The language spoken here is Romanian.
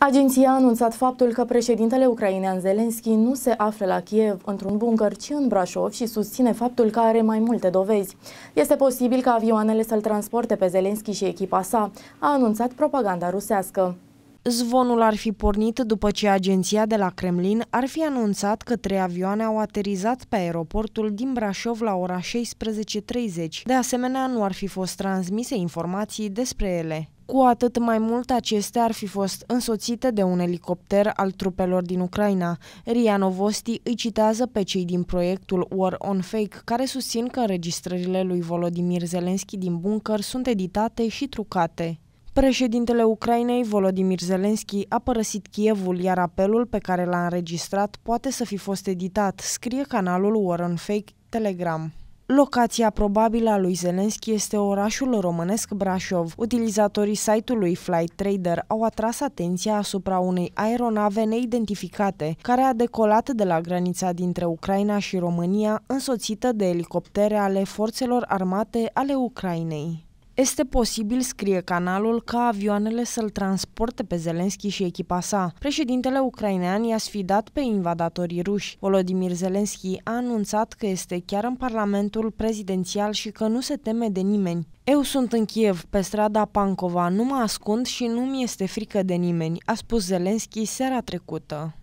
Agenția a anunțat faptul că președintele ucrainean Zelenski nu se află la Kiev într-un bunker, ci în Brașov și susține faptul că are mai multe dovezi. Este posibil ca avioanele să-l transporte pe Zelenski și echipa sa, a anunțat propaganda rusească. Zvonul ar fi pornit după ce agenția de la Kremlin ar fi anunțat că trei avioane au aterizat pe aeroportul din Brașov la ora 16.30. De asemenea, nu ar fi fost transmise informații despre ele. Cu atât mai mult acestea ar fi fost însoțite de un elicopter al trupelor din Ucraina. Ria Novosti îi citează pe cei din proiectul War on Fake, care susțin că înregistrările lui Volodimir Zelensky din bunker sunt editate și trucate. Președintele Ucrainei, Volodimir Zelensky, a părăsit Kievul, iar apelul pe care l-a înregistrat poate să fi fost editat, scrie canalul War on Fake Telegram. Locația probabilă a lui Zelenski este orașul românesc Brașov. Utilizatorii site-ului Flight Trader au atras atenția asupra unei aeronave neidentificate, care a decolat de la granița dintre Ucraina și România, însoțită de elicoptere ale forțelor armate ale Ucrainei. Este posibil, scrie canalul, ca avioanele să-l transporte pe Zelenski și echipa sa. Președintele ucrainean i-a sfidat pe invadatorii ruși. Volodimir Zelenski a anunțat că este chiar în Parlamentul prezidențial și că nu se teme de nimeni. Eu sunt în Kiev, pe strada Pankova, nu mă ascund și nu mi este frică de nimeni, a spus Zelenski seara trecută.